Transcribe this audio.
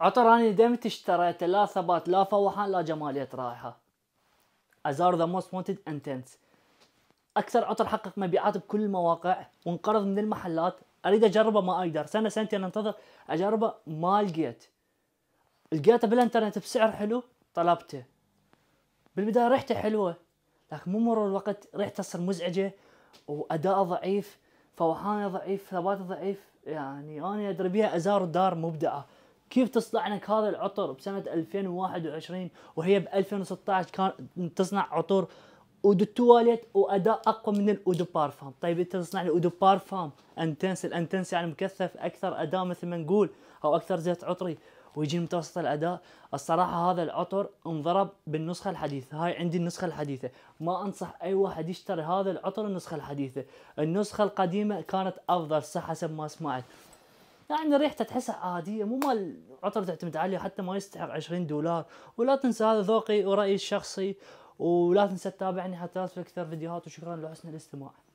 عطر انا دمت اشتريته لا ثبات لا فوحان لا جمالية رائحة أزار ذا موست وونتد انتنس أكثر عطر حقق مبيعات بكل المواقع وانقرض من المحلات أريد أجربه ما أقدر سنة سنتين أنتظر أجربه ما لقيت لقيته بالإنترنت بسعر حلو طلبته بالبداية ريحته حلوة لكن مو مرور الوقت ريحته تصير مزعجة واداء ضعيف فوحانه ضعيف ثباته ضعيف يعني أنا أدري بيها أزار دار مبدعة كيف تصنع لك هذا العطر بسنة 2021 وهي ب 2016 كان تصنع عطور اودو تواليت واداء اقوى من الاودو بارفام طيب انت تصنع لي اودو بارفام انتنس الانتنس يعني مكثف اكثر اداء مثل ما نقول او اكثر زيت عطري ويجي متوسط الاداء الصراحه هذا العطر انضرب بالنسخه الحديثه هاي عندي النسخه الحديثه ما انصح اي واحد يشتري هذا العطر النسخه الحديثه النسخه القديمه كانت افضل صح حسب ما سمعت يعني ريحته تحسها آه، عاديه مو مال عطر تعتمد عليه حتى ما يستحق 20 دولار ولا تنسى هذا ذوقي ورايي الشخصي ولا تنسى تتابعني حتى في اكثر فيديوهات وشكرا لحسن الاستماع